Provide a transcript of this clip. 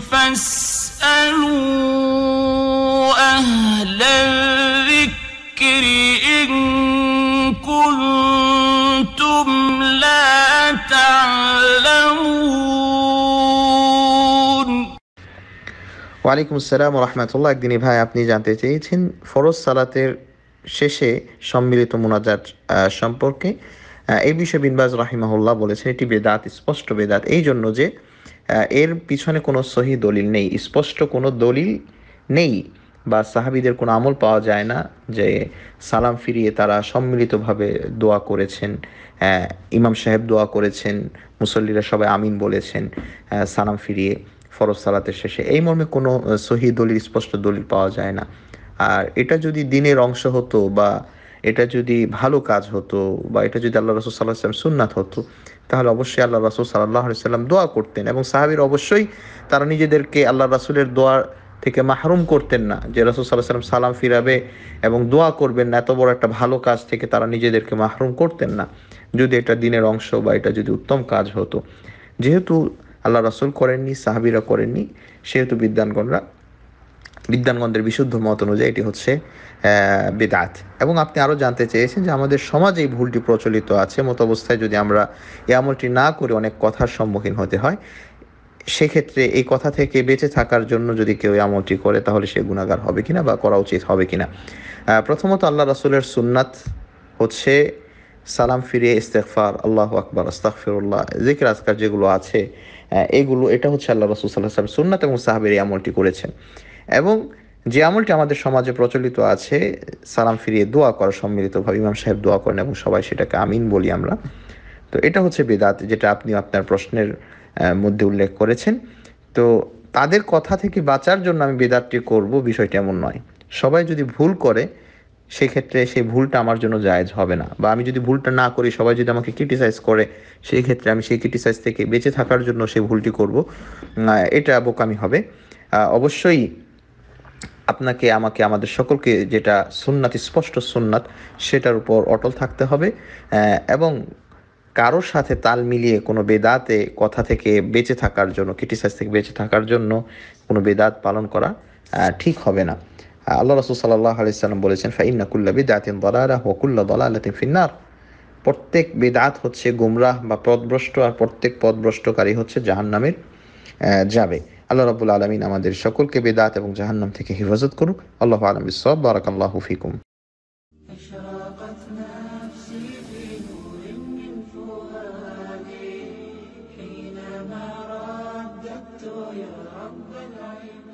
ওয়ালাইকুম আসসালাম রহমতুল্লাহ একদিনই ভাই আপনি জানতে চেয়েছেন ফরজ সালাতের শেষে সম্মিলিত মোনাজাত সম্পর্কে এই বিষয়ে বিনবাজ রাহিমাহুল্লাহ বলেছেন এটি বেদাত স্পষ্ট বেদাত এই জন্য যে এর পিছনে কোনো সহি দলিল নেই স্পষ্ট কোনো দলিল নেই বা সাহাবিদের কোনো আমল পাওয়া যায় না যে সালাম ফিরিয়ে তারা সম্মিলিতভাবে দোয়া করেছেন ইমাম সাহেব দোয়া করেছেন মুসল্লিরা সবাই আমিন বলেছেন সালাম ফিরিয়ে ফরজ সালাতের শেষে এই মর্মে কোনো সহি দলিল স্পষ্ট দলিল পাওয়া যায় না আর এটা যদি দিনের অংশ হতো বা এটা যদি ভালো কাজ হতো বা এটা যদি আল্লাহ রসুল সাল্লাহ সাল্লাম সুন্নাত হতো তাহলে অবশ্যই আল্লাহ রাসুল সাল্লাহ সাল্লাম দোয়া করতেন এবং সাহাবির অবশ্যই তারা নিজেদেরকে আল্লাহ রাসুলের দোয়া থেকে মাহরুম করতেন না যে রাসুল সাল্লাহ সাল্লাম সালাম ফিরাবে এবং দোয়া করবেন না এত বড় একটা ভালো কাজ থেকে তারা নিজেদেরকে মাহরুম করতেন না যদি এটা দিনের অংশ বা এটা যদি উত্তম কাজ হতো যেহেতু আল্লাহ রাসুল করেননি সাহাবিরা করেননি সেহেতু বিদ্যানগণরা বিদ্যানগন্ধের বিশুদ্ধ মত অনুযায়ী এটি হচ্ছে বেদাত এবং আপনি আরও জানতে চেয়েছেন যে আমাদের সমাজে এই ভুলটি প্রচলিত আছে মতো অবস্থায় যদি আমরা এই আমলটি না করে অনেক কথার সম্মুখীন হতে হয় সেক্ষেত্রে এই কথা থেকে বেঁচে থাকার জন্য যদি কেউ আমলটি করে তাহলে সে গুণাগার হবে কিনা বা করা উচিত হবে কিনা প্রথমত আল্লাহ রাসুলের সুন্নাত হচ্ছে সালাম ফিরে ইস্তেকফার আল্লাহ আকবর আস্তাকফিরুল্লাহ জিকির আজকার যেগুলো আছে এগুলো এটা হচ্ছে আল্লাহ রসুল সাল্লাহ সাল্লাম সুন্নাত এবং সাহাবের এই আমলটি করেছেন এবং যে আমলটি আমাদের সমাজে প্রচলিত আছে সালাম ফিরিয়ে দোয়া করা সম্মিলিতভাবে ইমাম সাহেব দোয়া করেন এবং সবাই সেটাকে আমিন বলি আমরা তো এটা হচ্ছে বেদাত যেটা আপনি আপনার প্রশ্নের মধ্যে উল্লেখ করেছেন তো তাদের কথা থেকে বাঁচার জন্য আমি বেদাতটি করব বিষয়টি এমন নয় সবাই যদি ভুল করে সেক্ষেত্রে সেই ভুলটা আমার জন্য জায়জ হবে না বা আমি যদি ভুলটা না করি সবাই যদি আমাকে ক্রিটিসাইজ করে সেই ক্ষেত্রে আমি সেই ক্রিটিসাইজ থেকে বেঁচে থাকার জন্য সেই ভুলটি করব এটা বোকামি হবে অবশ্যই আপনাকে আমাকে আমাদের সকলকে যেটা সুন্নাত স্পষ্ট সুন্নাত সেটার উপর অটল থাকতে হবে এবং কারোর সাথে তাল মিলিয়ে কোনো বেদাতে কথা থেকে বেঁচে থাকার জন্য ক্রিটিসাইজ থেকে বেঁচে থাকার জন্য কোনো বেদাত পালন করা ঠিক হবে না আল্লাহ রসুল সাল্লাহ সাল্লাম বলেছেন ফাইন্না কুল্লা বেদাতিন দলারা হকুল্লা দলালাতিন ফিন্নার প্রত্যেক বেদাত হচ্ছে গুমরাহ বা পদভ্রষ্ট আর প্রত্যেক পদভ্রষ্টকারী হচ্ছে জাহান্নামের যাবে আল্লাহ রাবুল আলমিন আমাদের সকলকে বেদাত এবং জাহান্নাম থেকে হেফাজত করুক আল্লাহ আলম ইসব বারাকাল্লাহ ফিকুম حينما رددت يا رب العباد